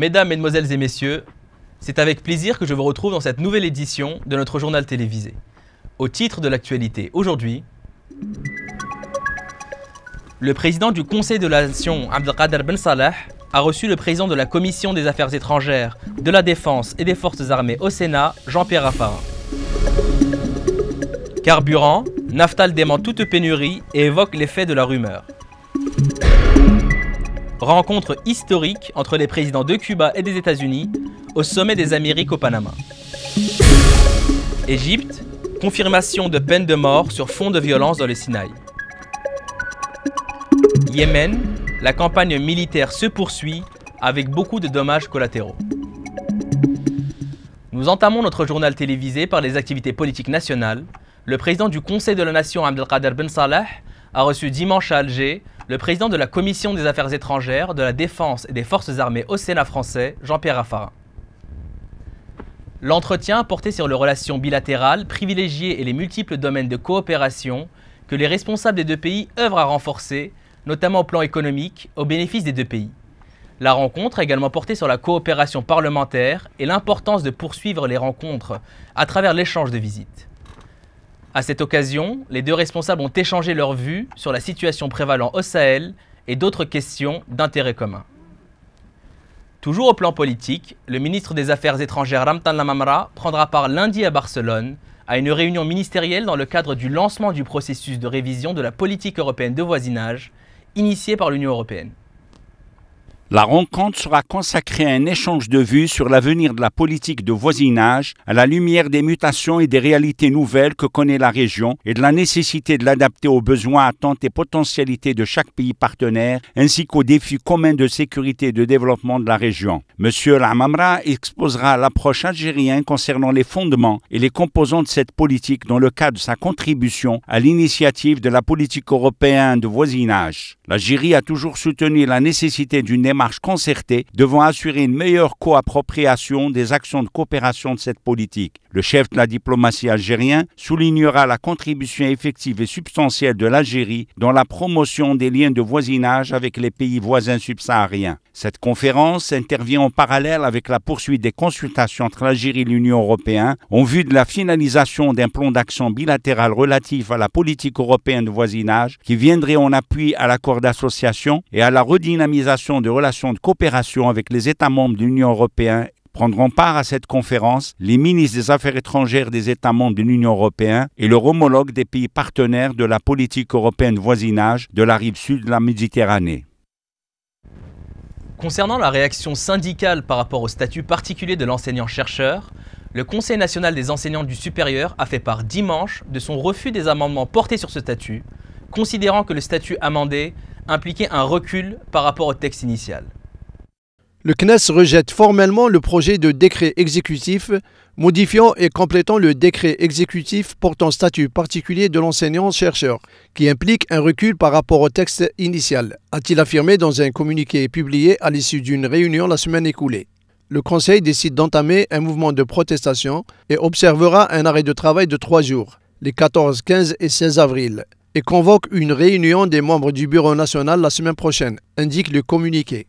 Mesdames, Mesdemoiselles et Messieurs, c'est avec plaisir que je vous retrouve dans cette nouvelle édition de notre journal télévisé. Au titre de l'actualité aujourd'hui, le président du Conseil de la Nation, Abdelkader Ben Salah, a reçu le président de la Commission des Affaires étrangères, de la Défense et des Forces armées au Sénat, Jean-Pierre Raffarin. Carburant, Naftal dément toute pénurie et évoque l'effet de la rumeur rencontre historique entre les présidents de Cuba et des États-Unis au sommet des Amériques au Panama. Égypte, confirmation de peine de mort sur fond de violence dans le Sinaï. Yémen, la campagne militaire se poursuit avec beaucoup de dommages collatéraux. Nous entamons notre journal télévisé par les activités politiques nationales. Le président du Conseil de la Nation, Abdelkader Ben Salah a reçu dimanche à Alger le président de la Commission des Affaires étrangères, de la Défense et des Forces armées au Sénat français, Jean-Pierre Raffarin. L'entretien porté sur les relations bilatérales privilégiées et les multiples domaines de coopération que les responsables des deux pays œuvrent à renforcer, notamment au plan économique, au bénéfice des deux pays. La rencontre a également porté sur la coopération parlementaire et l'importance de poursuivre les rencontres à travers l'échange de visites. À cette occasion, les deux responsables ont échangé leurs vues sur la situation prévalant au Sahel et d'autres questions d'intérêt commun. Toujours au plan politique, le ministre des Affaires étrangères Ramtan Lamamra prendra part lundi à Barcelone à une réunion ministérielle dans le cadre du lancement du processus de révision de la politique européenne de voisinage initiée par l'Union européenne. La rencontre sera consacrée à un échange de vues sur l'avenir de la politique de voisinage à la lumière des mutations et des réalités nouvelles que connaît la région et de la nécessité de l'adapter aux besoins, attentes et potentialités de chaque pays partenaire ainsi qu'aux défis communs de sécurité et de développement de la région. Monsieur Lamamra exposera l'approche algérienne concernant les fondements et les composants de cette politique dans le cadre de sa contribution à l'initiative de la politique européenne de voisinage. L'Algérie a toujours soutenu la nécessité d'une démarche concertée devant assurer une meilleure co-appropriation des actions de coopération de cette politique. Le chef de la diplomatie algérien soulignera la contribution effective et substantielle de l'Algérie dans la promotion des liens de voisinage avec les pays voisins subsahariens. Cette conférence intervient en parallèle avec la poursuite des consultations entre l'Algérie et l'Union européenne en vue de la finalisation d'un plan d'action bilatéral relatif à la politique européenne de voisinage qui viendrait en appui à l'accord d'association et à la redynamisation des relations de coopération avec les États membres de l'Union européenne Prendront part à cette conférence les ministres des Affaires étrangères des États membres de l'Union européenne et leur homologue des pays partenaires de la politique européenne voisinage de la rive sud de la Méditerranée. Concernant la réaction syndicale par rapport au statut particulier de l'enseignant-chercheur, le Conseil national des enseignants du supérieur a fait part dimanche de son refus des amendements portés sur ce statut, considérant que le statut amendé impliquait un recul par rapport au texte initial. Le CNES rejette formellement le projet de décret exécutif modifiant et complétant le décret exécutif portant statut particulier de l'enseignant-chercheur, qui implique un recul par rapport au texte initial, a-t-il affirmé dans un communiqué publié à l'issue d'une réunion la semaine écoulée. Le Conseil décide d'entamer un mouvement de protestation et observera un arrêt de travail de trois jours, les 14, 15 et 16 avril, et convoque une réunion des membres du Bureau national la semaine prochaine, indique le communiqué.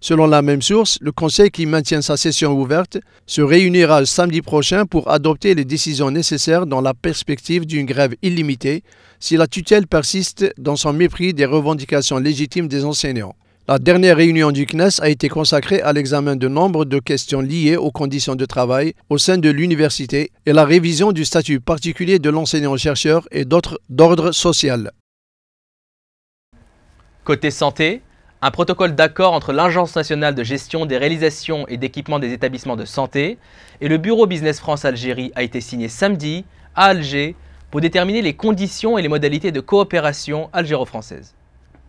Selon la même source, le Conseil qui maintient sa session ouverte se réunira samedi prochain pour adopter les décisions nécessaires dans la perspective d'une grève illimitée si la tutelle persiste dans son mépris des revendications légitimes des enseignants. La dernière réunion du CNES a été consacrée à l'examen de nombre de questions liées aux conditions de travail au sein de l'université et la révision du statut particulier de l'enseignant-chercheur et d'autres d'ordre social. Côté santé, un protocole d'accord entre l'Agence nationale de gestion des réalisations et d'équipement des établissements de santé et le Bureau Business France Algérie a été signé samedi à Alger pour déterminer les conditions et les modalités de coopération algéro-française.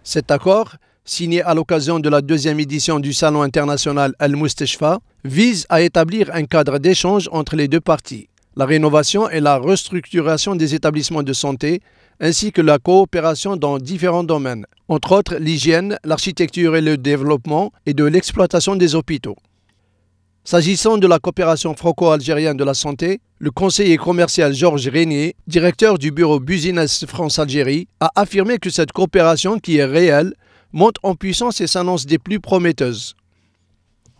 Cet accord, signé à l'occasion de la deuxième édition du Salon international Al-Mustashfa, vise à établir un cadre d'échange entre les deux parties, la rénovation et la restructuration des établissements de santé ainsi que la coopération dans différents domaines, entre autres l'hygiène, l'architecture et le développement et de l'exploitation des hôpitaux. S'agissant de la coopération franco-algérienne de la santé, le conseiller commercial Georges Régnier, directeur du bureau Business France-Algérie, a affirmé que cette coopération, qui est réelle, monte en puissance et s'annonce des plus prometteuses.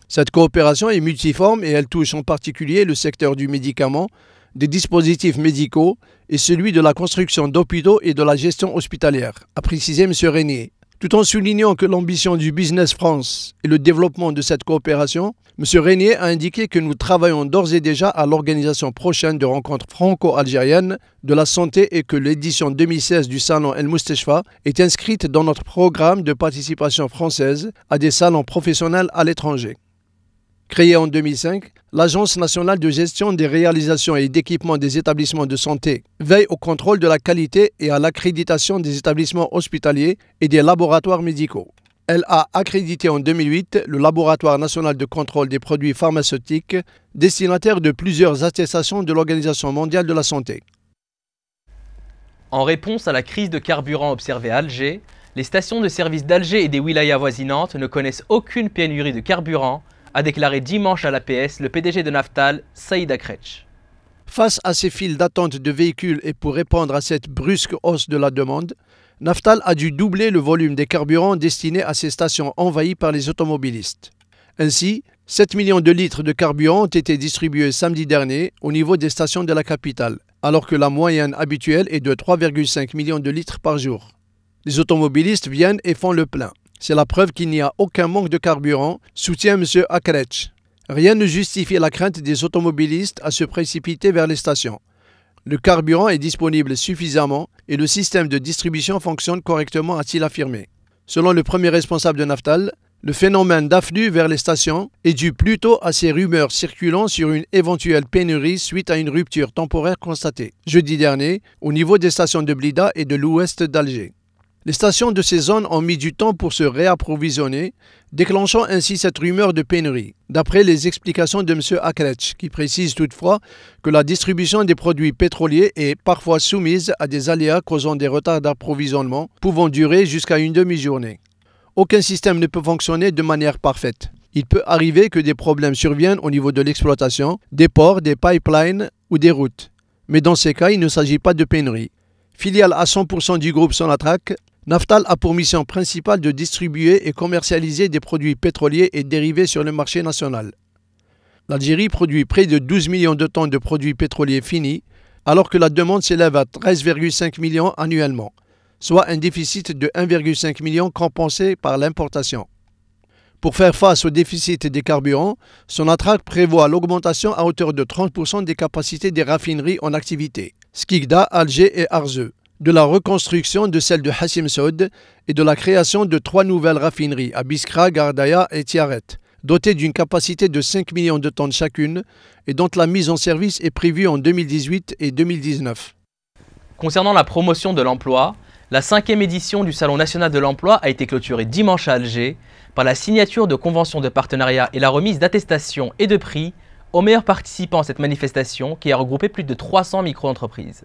Cette coopération est multiforme et elle touche en particulier le secteur du médicament, des dispositifs médicaux et celui de la construction d'hôpitaux et de la gestion hospitalière, a précisé M. Régnier. Tout en soulignant que l'ambition du Business France est le développement de cette coopération, M. Régnier a indiqué que nous travaillons d'ores et déjà à l'organisation prochaine de rencontres franco-algériennes de la santé et que l'édition 2016 du Salon El Moustechfa est inscrite dans notre programme de participation française à des salons professionnels à l'étranger. Créée en 2005, l'Agence nationale de gestion des réalisations et d'équipements des établissements de santé veille au contrôle de la qualité et à l'accréditation des établissements hospitaliers et des laboratoires médicaux. Elle a accrédité en 2008 le Laboratoire national de contrôle des produits pharmaceutiques, destinataire de plusieurs attestations de l'Organisation mondiale de la santé. En réponse à la crise de carburant observée à Alger, les stations de service d'Alger et des wilayas voisinantes ne connaissent aucune pénurie de carburant, a déclaré dimanche à l'APS le PDG de Naftal, Saïd Akretch. Face à ces files d'attente de véhicules et pour répondre à cette brusque hausse de la demande, Naftal a dû doubler le volume des carburants destinés à ces stations envahies par les automobilistes. Ainsi, 7 millions de litres de carburant ont été distribués samedi dernier au niveau des stations de la capitale, alors que la moyenne habituelle est de 3,5 millions de litres par jour. Les automobilistes viennent et font le plein. C'est la preuve qu'il n'y a aucun manque de carburant, soutient M. Akrech. Rien ne justifie la crainte des automobilistes à se précipiter vers les stations. Le carburant est disponible suffisamment et le système de distribution fonctionne correctement, a-t-il affirmé. Selon le premier responsable de Naftal, le phénomène d'afflux vers les stations est dû plutôt à ces rumeurs circulant sur une éventuelle pénurie suite à une rupture temporaire constatée jeudi dernier au niveau des stations de Blida et de l'ouest d'Alger. Les stations de ces zones ont mis du temps pour se réapprovisionner, déclenchant ainsi cette rumeur de pénurie, d'après les explications de M. Akretsch qui précise toutefois que la distribution des produits pétroliers est parfois soumise à des aléas causant des retards d'approvisionnement pouvant durer jusqu'à une demi-journée. Aucun système ne peut fonctionner de manière parfaite. Il peut arriver que des problèmes surviennent au niveau de l'exploitation, des ports, des pipelines ou des routes. Mais dans ces cas, il ne s'agit pas de pénurie. Filiale à 100% du groupe Sonatrach. Naftal a pour mission principale de distribuer et commercialiser des produits pétroliers et dérivés sur le marché national. L'Algérie produit près de 12 millions de tonnes de produits pétroliers finis, alors que la demande s'élève à 13,5 millions annuellement, soit un déficit de 1,5 million compensé par l'importation. Pour faire face au déficit des carburants, son attraque prévoit l'augmentation à hauteur de 30% des capacités des raffineries en activité, Skikda, Alger et Arzeux de la reconstruction de celle de Hassim Saoud et de la création de trois nouvelles raffineries à Biskra, Gardaya et Tiaret, dotées d'une capacité de 5 millions de tonnes chacune et dont la mise en service est prévue en 2018 et 2019. Concernant la promotion de l'emploi, la cinquième édition du Salon national de l'emploi a été clôturée dimanche à Alger par la signature de conventions de partenariat et la remise d'attestations et de prix aux meilleurs participants à cette manifestation qui a regroupé plus de 300 micro-entreprises.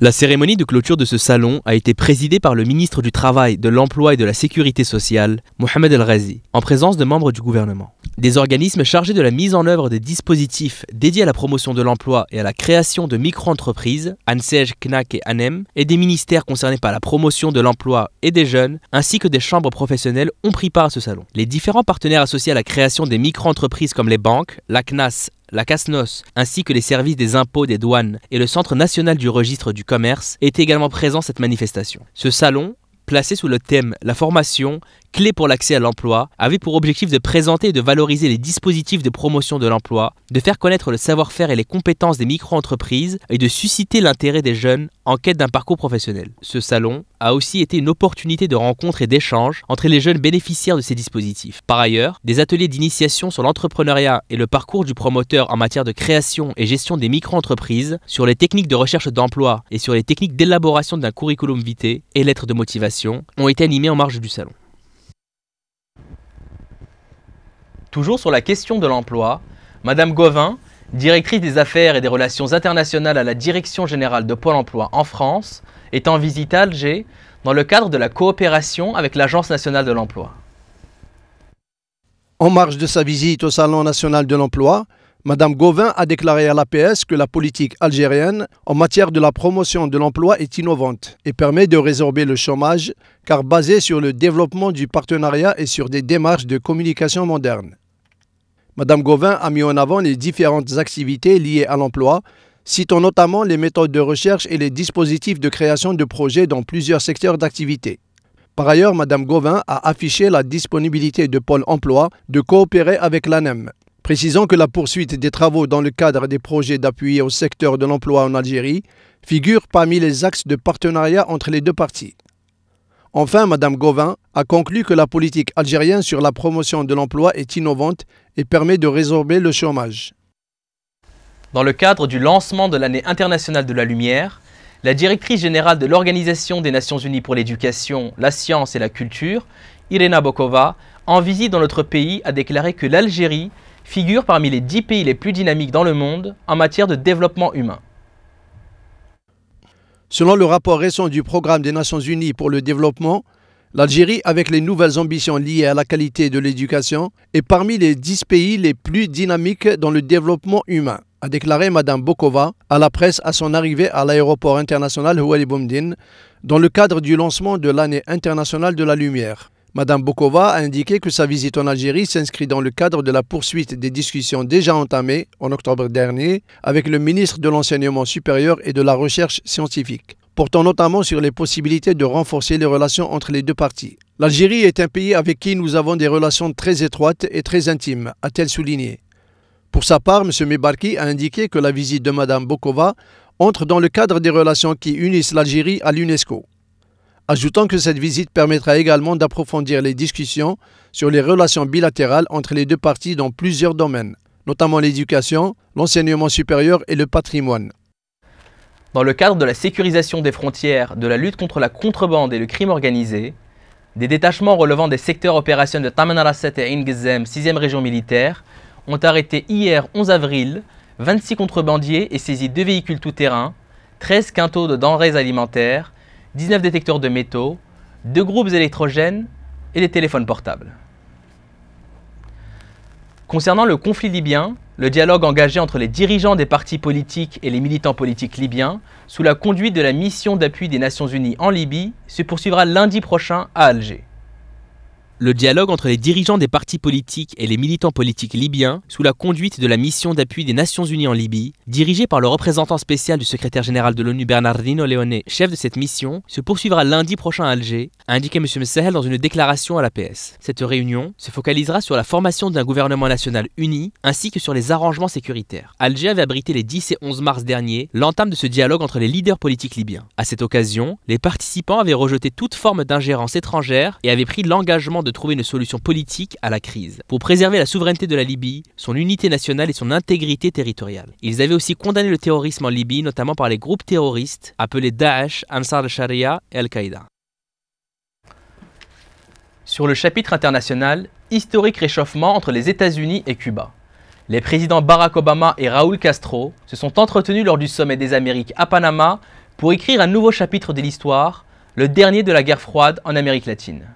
La cérémonie de clôture de ce salon a été présidée par le ministre du Travail, de l'Emploi et de la Sécurité sociale, Mohamed El Razi, en présence de membres du gouvernement. Des organismes chargés de la mise en œuvre des dispositifs dédiés à la promotion de l'emploi et à la création de micro-entreprises, ANSEJ, CNAC et ANEM, et des ministères concernés par la promotion de l'emploi et des jeunes, ainsi que des chambres professionnelles ont pris part à ce salon. Les différents partenaires associés à la création des micro-entreprises comme les banques, la CNAS, la Casnos, ainsi que les services des impôts, des douanes et le Centre national du registre du commerce étaient également présents à cette manifestation. Ce salon, placé sous le thème La formation, clé pour l'accès à l'emploi, avait pour objectif de présenter et de valoriser les dispositifs de promotion de l'emploi, de faire connaître le savoir-faire et les compétences des micro-entreprises et de susciter l'intérêt des jeunes en quête d'un parcours professionnel. Ce salon a aussi été une opportunité de rencontre et d'échange entre les jeunes bénéficiaires de ces dispositifs. Par ailleurs, des ateliers d'initiation sur l'entrepreneuriat et le parcours du promoteur en matière de création et gestion des micro-entreprises, sur les techniques de recherche d'emploi et sur les techniques d'élaboration d'un curriculum vitae et lettres de motivation ont été animés en marge du salon. Toujours sur la question de l'emploi, Madame Gauvin, directrice des affaires et des relations internationales à la Direction générale de Pôle emploi en France, est en visite à Alger dans le cadre de la coopération avec l'Agence nationale de l'emploi. En marge de sa visite au Salon national de l'emploi, Madame Gauvin a déclaré à l'APS que la politique algérienne en matière de la promotion de l'emploi est innovante et permet de résorber le chômage, car basée sur le développement du partenariat et sur des démarches de communication modernes. Madame Gauvin a mis en avant les différentes activités liées à l'emploi, citant notamment les méthodes de recherche et les dispositifs de création de projets dans plusieurs secteurs d'activité. Par ailleurs, Madame Gauvin a affiché la disponibilité de Pôle emploi de coopérer avec l'ANEM. précisant que la poursuite des travaux dans le cadre des projets d'appui au secteur de l'emploi en Algérie figure parmi les axes de partenariat entre les deux parties. Enfin, Mme Gauvin a conclu que la politique algérienne sur la promotion de l'emploi est innovante et permet de résorber le chômage. Dans le cadre du lancement de l'année internationale de la lumière, la directrice générale de l'Organisation des Nations Unies pour l'éducation, la science et la culture, Irena Bokova, en visite dans notre pays, a déclaré que l'Algérie figure parmi les 10 pays les plus dynamiques dans le monde en matière de développement humain. Selon le rapport récent du Programme des Nations Unies pour le développement, l'Algérie, avec les nouvelles ambitions liées à la qualité de l'éducation, est parmi les dix pays les plus dynamiques dans le développement humain, a déclaré Mme Bokova à la presse à son arrivée à l'aéroport international Houali Boumdine dans le cadre du lancement de l'année internationale de la lumière. Madame Bokova a indiqué que sa visite en Algérie s'inscrit dans le cadre de la poursuite des discussions déjà entamées en octobre dernier avec le ministre de l'Enseignement supérieur et de la Recherche scientifique, portant notamment sur les possibilités de renforcer les relations entre les deux parties. L'Algérie est un pays avec qui nous avons des relations très étroites et très intimes, a-t-elle souligné. Pour sa part, M. Mebarki a indiqué que la visite de Madame Bokova entre dans le cadre des relations qui unissent l'Algérie à l'UNESCO. Ajoutant que cette visite permettra également d'approfondir les discussions sur les relations bilatérales entre les deux parties dans plusieurs domaines, notamment l'éducation, l'enseignement supérieur et le patrimoine. Dans le cadre de la sécurisation des frontières, de la lutte contre la contrebande et le crime organisé, des détachements relevant des secteurs opérationnels de Tamanrasset et Ingzem, 6e région militaire, ont arrêté hier 11 avril 26 contrebandiers et saisi deux véhicules tout-terrain, 13 quintaux de denrées alimentaires, 19 détecteurs de métaux, deux groupes électrogènes et des téléphones portables. Concernant le conflit libyen, le dialogue engagé entre les dirigeants des partis politiques et les militants politiques libyens, sous la conduite de la mission d'appui des Nations Unies en Libye, se poursuivra lundi prochain à Alger le dialogue entre les dirigeants des partis politiques et les militants politiques libyens sous la conduite de la mission d'appui des Nations Unies en Libye, dirigée par le représentant spécial du secrétaire général de l'ONU Bernardino Leone, chef de cette mission, se poursuivra lundi prochain à Alger, a indiqué M. Messahel dans une déclaration à l'APS. Cette réunion se focalisera sur la formation d'un gouvernement national uni ainsi que sur les arrangements sécuritaires. Alger avait abrité les 10 et 11 mars dernier l'entame de ce dialogue entre les leaders politiques libyens. À cette occasion, les participants avaient rejeté toute forme d'ingérence étrangère et avaient pris l'engagement de trouver une solution politique à la crise, pour préserver la souveraineté de la Libye, son unité nationale et son intégrité territoriale. Ils avaient aussi condamné le terrorisme en Libye, notamment par les groupes terroristes appelés Daesh, Ansar al-Sharia et Al-Qaïda. Sur le chapitre international, historique réchauffement entre les États-Unis et Cuba. Les présidents Barack Obama et Raúl Castro se sont entretenus lors du sommet des Amériques à Panama pour écrire un nouveau chapitre de l'histoire, le dernier de la guerre froide en Amérique latine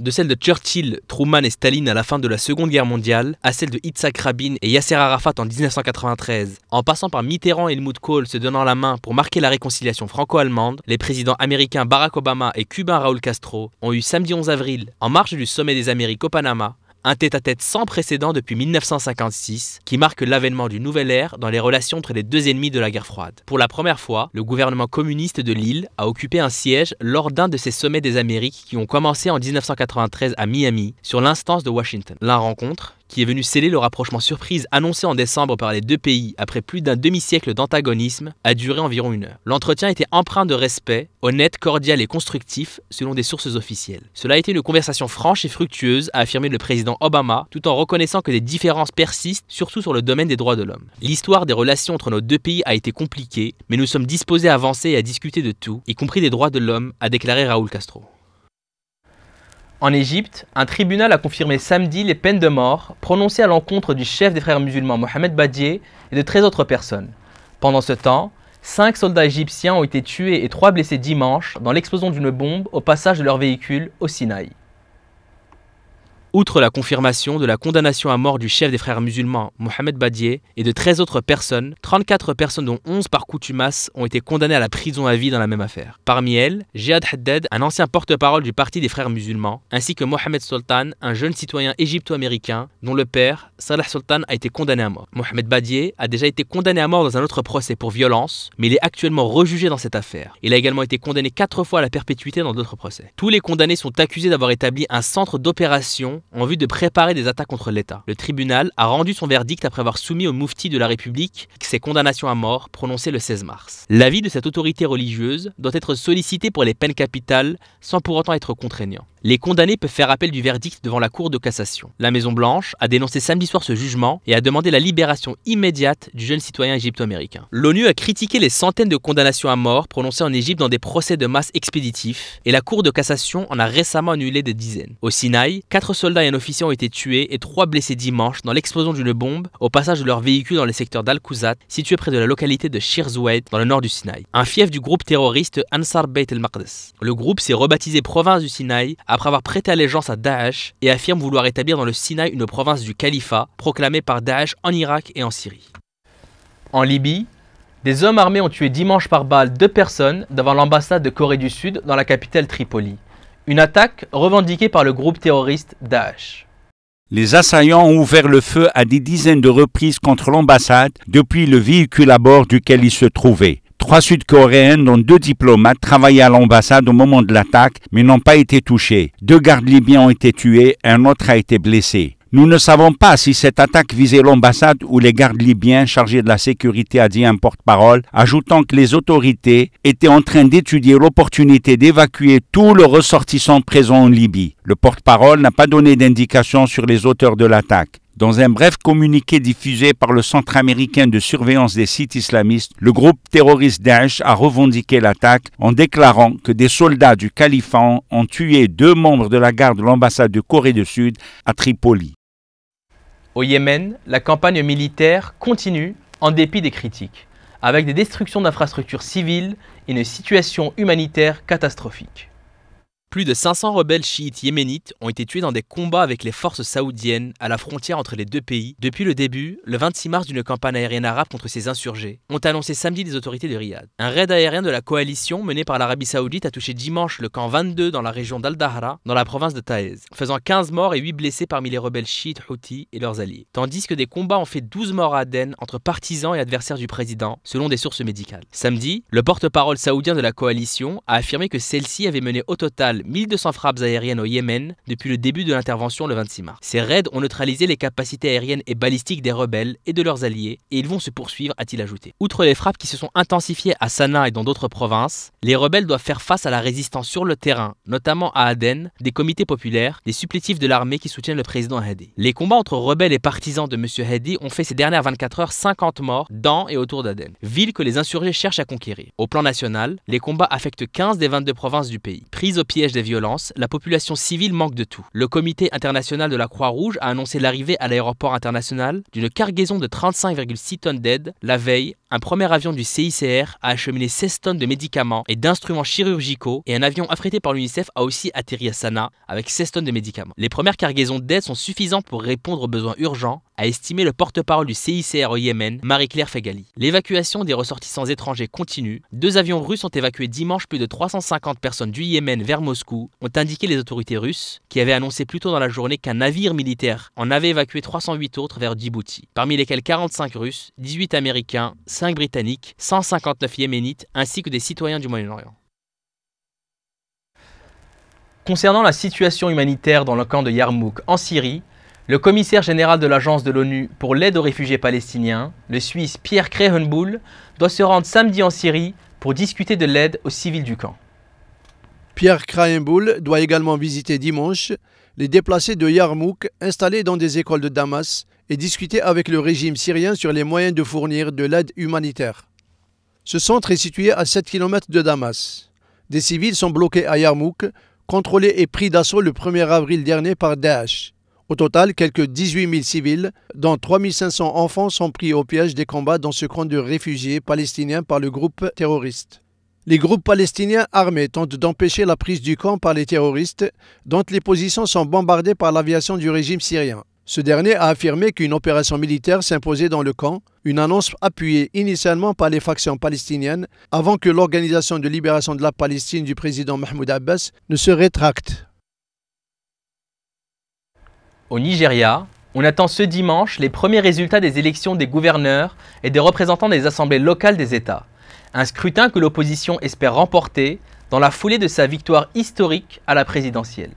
de celle de Churchill, Truman et Staline à la fin de la Seconde Guerre mondiale, à celle de Yitzhak Rabin et Yasser Arafat en 1993, en passant par Mitterrand et Helmut Kohl se donnant la main pour marquer la réconciliation franco-allemande, les présidents américains Barack Obama et cubain Raúl Castro ont eu samedi 11 avril, en marge du sommet des Amériques au Panama, un tête-à-tête sans précédent depuis 1956 qui marque l'avènement d'une nouvelle ère dans les relations entre les deux ennemis de la guerre froide. Pour la première fois, le gouvernement communiste de Lille a occupé un siège lors d'un de ces sommets des Amériques qui ont commencé en 1993 à Miami sur l'instance de Washington. La rencontre qui est venu sceller le rapprochement surprise annoncé en décembre par les deux pays après plus d'un demi-siècle d'antagonisme, a duré environ une heure. L'entretien était empreint de respect, honnête, cordial et constructif, selon des sources officielles. Cela a été une conversation franche et fructueuse, a affirmé le président Obama, tout en reconnaissant que des différences persistent, surtout sur le domaine des droits de l'homme. L'histoire des relations entre nos deux pays a été compliquée, mais nous sommes disposés à avancer et à discuter de tout, y compris des droits de l'homme, a déclaré Raoul Castro. En Égypte, un tribunal a confirmé samedi les peines de mort prononcées à l'encontre du chef des frères musulmans Mohamed Badie et de 13 autres personnes. Pendant ce temps, 5 soldats égyptiens ont été tués et 3 blessés dimanche dans l'explosion d'une bombe au passage de leur véhicule au Sinaï. Outre la confirmation de la condamnation à mort du chef des frères musulmans Mohamed Badier et de 13 autres personnes, 34 personnes dont 11 par coutumasse ont été condamnées à la prison à vie dans la même affaire. Parmi elles, Jihad Haddad, un ancien porte-parole du parti des frères musulmans, ainsi que Mohamed Sultan, un jeune citoyen égypto-américain dont le père, Salah Sultan, a été condamné à mort. Mohamed Badier a déjà été condamné à mort dans un autre procès pour violence, mais il est actuellement rejugé dans cette affaire. Il a également été condamné 4 fois à la perpétuité dans d'autres procès. Tous les condamnés sont accusés d'avoir établi un centre d'opération en vue de préparer des attaques contre l'État. Le tribunal a rendu son verdict après avoir soumis au mufti de la République ses condamnations à mort prononcées le 16 mars. L'avis de cette autorité religieuse doit être sollicité pour les peines capitales sans pour autant être contraignant. Les condamnés peuvent faire appel du verdict devant la Cour de cassation. La Maison-Blanche a dénoncé samedi soir ce jugement et a demandé la libération immédiate du jeune citoyen égypto-américain. L'ONU a critiqué les centaines de condamnations à mort prononcées en Égypte dans des procès de masse expéditifs et la Cour de cassation en a récemment annulé des dizaines. Au Sinaï, quatre soldats soldats et un officier ont été tués et trois blessés dimanche dans l'explosion d'une bombe au passage de leur véhicule dans le secteur d'Al-Kuzat, situé près de la localité de Shirzoued, dans le nord du Sinaï, un fief du groupe terroriste Ansar Beit el-Maqdis. Le groupe s'est rebaptisé province du Sinaï après avoir prêté allégeance à Daesh et affirme vouloir établir dans le Sinaï une province du califat proclamée par Daesh en Irak et en Syrie. En Libye, des hommes armés ont tué dimanche par balle deux personnes devant l'ambassade de Corée du Sud dans la capitale Tripoli une attaque revendiquée par le groupe terroriste Daesh. Les assaillants ont ouvert le feu à des dizaines de reprises contre l'ambassade depuis le véhicule à bord duquel ils se trouvaient. Trois sud coréens dont deux diplomates, travaillaient à l'ambassade au moment de l'attaque, mais n'ont pas été touchés. Deux gardes libyens ont été tués, un autre a été blessé. Nous ne savons pas si cette attaque visait l'ambassade ou les gardes libyens chargés de la sécurité, a dit un porte-parole, ajoutant que les autorités étaient en train d'étudier l'opportunité d'évacuer tous les ressortissants présents en Libye. Le porte-parole n'a pas donné d'indication sur les auteurs de l'attaque. Dans un bref communiqué diffusé par le Centre américain de surveillance des sites islamistes, le groupe terroriste Daesh a revendiqué l'attaque en déclarant que des soldats du califat ont tué deux membres de la garde de l'ambassade de Corée du Sud à Tripoli. Au Yémen, la campagne militaire continue en dépit des critiques, avec des destructions d'infrastructures civiles et une situation humanitaire catastrophique. Plus de 500 rebelles chiites yéménites ont été tués dans des combats avec les forces saoudiennes à la frontière entre les deux pays depuis le début, le 26 mars, d'une campagne aérienne arabe contre ces insurgés, ont annoncé samedi les autorités de Riyad. Un raid aérien de la coalition menée par l'Arabie saoudite a touché dimanche le camp 22 dans la région d'Al-Dahra, dans la province de Taïz, faisant 15 morts et 8 blessés parmi les rebelles chiites Houthis et leurs alliés, tandis que des combats ont fait 12 morts à Aden entre partisans et adversaires du président, selon des sources médicales. Samedi, le porte-parole saoudien de la coalition a affirmé que celle-ci avait mené au total 1200 frappes aériennes au Yémen depuis le début de l'intervention le 26 mars. Ces raids ont neutralisé les capacités aériennes et balistiques des rebelles et de leurs alliés et ils vont se poursuivre, a-t-il ajouté. Outre les frappes qui se sont intensifiées à Sanaa et dans d'autres provinces, les rebelles doivent faire face à la résistance sur le terrain, notamment à Aden, des comités populaires, des supplétifs de l'armée qui soutiennent le président Hadi. Les combats entre rebelles et partisans de M. Hadi ont fait ces dernières 24 heures 50 morts dans et autour d'Aden, ville que les insurgés cherchent à conquérir. Au plan national, les combats affectent 15 des 22 provinces du pays. prises au piège des violences, la population civile manque de tout. Le comité international de la Croix-Rouge a annoncé l'arrivée à l'aéroport international d'une cargaison de 35,6 tonnes d'aide la veille un premier avion du CICR a acheminé 16 tonnes de médicaments et d'instruments chirurgicaux et un avion affrété par l'UNICEF a aussi atterri à Sanaa avec 16 tonnes de médicaments. Les premières cargaisons d'aide sont suffisantes pour répondre aux besoins urgents, a estimé le porte-parole du CICR au Yémen, Marie-Claire Fegali. L'évacuation des ressortissants étrangers continue. Deux avions russes ont évacué dimanche plus de 350 personnes du Yémen vers Moscou, ont indiqué les autorités russes, qui avaient annoncé plus tôt dans la journée qu'un navire militaire en avait évacué 308 autres vers Djibouti, parmi lesquels 45 Russes, 18 Américains, 5 Britanniques, 159 Yéménites ainsi que des citoyens du Moyen-Orient. Concernant la situation humanitaire dans le camp de Yarmouk en Syrie, le commissaire général de l'Agence de l'ONU pour l'aide aux réfugiés palestiniens, le Suisse Pierre Krehenboul, doit se rendre samedi en Syrie pour discuter de l'aide aux civils du camp. Pierre Krehenboul doit également visiter dimanche les déplacés de Yarmouk installés dans des écoles de Damas et discuter avec le régime syrien sur les moyens de fournir de l'aide humanitaire. Ce centre est situé à 7 km de Damas. Des civils sont bloqués à Yarmouk, contrôlés et pris d'assaut le 1er avril dernier par Daesh. Au total, quelques 18 000 civils, dont 3 500 enfants, sont pris au piège des combats dans ce camp de réfugiés palestiniens par le groupe terroriste. Les groupes palestiniens armés tentent d'empêcher la prise du camp par les terroristes, dont les positions sont bombardées par l'aviation du régime syrien. Ce dernier a affirmé qu'une opération militaire s'imposait dans le camp, une annonce appuyée initialement par les factions palestiniennes avant que l'Organisation de libération de la Palestine du président Mahmoud Abbas ne se rétracte. Au Nigeria, on attend ce dimanche les premiers résultats des élections des gouverneurs et des représentants des assemblées locales des États. Un scrutin que l'opposition espère remporter dans la foulée de sa victoire historique à la présidentielle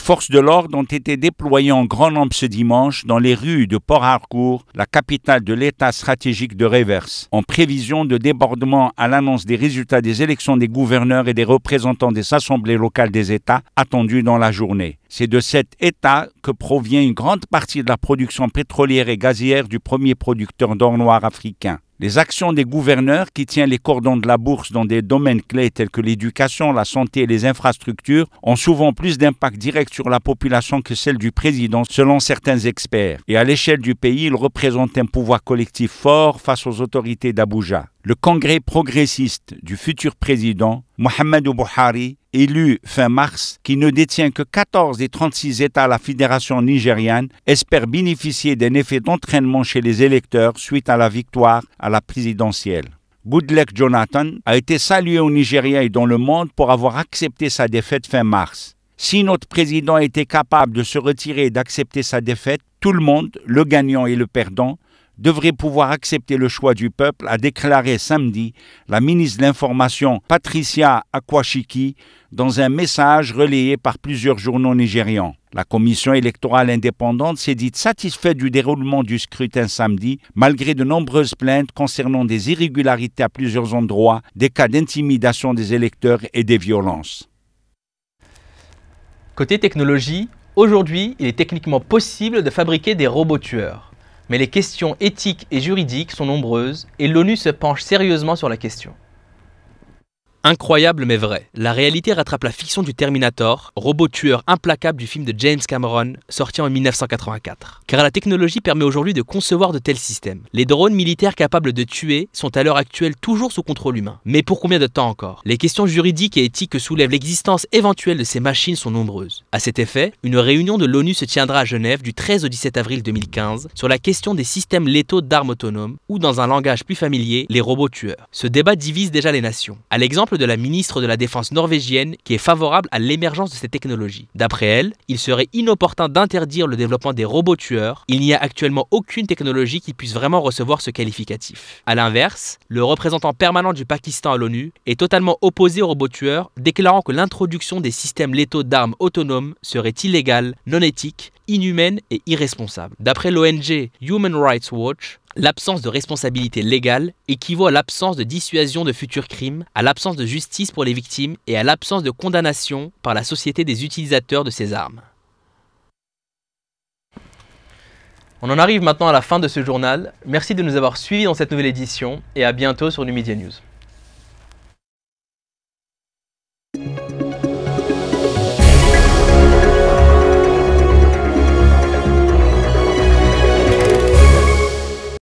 forces de l'ordre ont été déployées en grand nombre ce dimanche dans les rues de Port Harcourt, la capitale de l'État stratégique de Revers, en prévision de débordements à l'annonce des résultats des élections des gouverneurs et des représentants des assemblées locales des États attendues dans la journée. C'est de cet État que provient une grande partie de la production pétrolière et gazière du premier producteur d'or noir africain. Les actions des gouverneurs qui tiennent les cordons de la bourse dans des domaines clés tels que l'éducation, la santé et les infrastructures ont souvent plus d'impact direct sur la population que celle du président, selon certains experts. Et à l'échelle du pays, ils représentent un pouvoir collectif fort face aux autorités d'Abuja. Le congrès progressiste du futur président, Mohamedou Buhari, élu fin mars, qui ne détient que 14 des 36 États à la Fédération nigériane, espère bénéficier d'un effet d'entraînement chez les électeurs suite à la victoire à la présidentielle. Goodluck Jonathan a été salué au Nigeria et dans le monde pour avoir accepté sa défaite fin mars. Si notre président était capable de se retirer et d'accepter sa défaite, tout le monde, le gagnant et le perdant, devrait pouvoir accepter le choix du peuple, a déclaré samedi la ministre de l'Information Patricia Akwashiki dans un message relayé par plusieurs journaux nigérians. La commission électorale indépendante s'est dite satisfaite du déroulement du scrutin samedi, malgré de nombreuses plaintes concernant des irrégularités à plusieurs endroits, des cas d'intimidation des électeurs et des violences. Côté technologie, aujourd'hui, il est techniquement possible de fabriquer des robots tueurs mais les questions éthiques et juridiques sont nombreuses et l'ONU se penche sérieusement sur la question. Incroyable mais vrai, la réalité rattrape la fiction du Terminator, robot tueur implacable du film de James Cameron, sorti en 1984. Car la technologie permet aujourd'hui de concevoir de tels systèmes. Les drones militaires capables de tuer sont à l'heure actuelle toujours sous contrôle humain. Mais pour combien de temps encore Les questions juridiques et éthiques que soulève l'existence éventuelle de ces machines sont nombreuses. À cet effet, une réunion de l'ONU se tiendra à Genève du 13 au 17 avril 2015 sur la question des systèmes létaux d'armes autonomes ou dans un langage plus familier, les robots tueurs. Ce débat divise déjà les nations. À l'exemple de la ministre de la Défense norvégienne qui est favorable à l'émergence de ces technologies. D'après elle, il serait inopportun d'interdire le développement des robots tueurs. Il n'y a actuellement aucune technologie qui puisse vraiment recevoir ce qualificatif. A l'inverse, le représentant permanent du Pakistan à l'ONU est totalement opposé aux robots tueurs, déclarant que l'introduction des systèmes létaux d'armes autonomes serait illégale, non éthique, inhumaine et irresponsable. D'après l'ONG Human Rights Watch, L'absence de responsabilité légale équivaut à l'absence de dissuasion de futurs crimes, à l'absence de justice pour les victimes et à l'absence de condamnation par la société des utilisateurs de ces armes. On en arrive maintenant à la fin de ce journal. Merci de nous avoir suivis dans cette nouvelle édition et à bientôt sur Numidia News.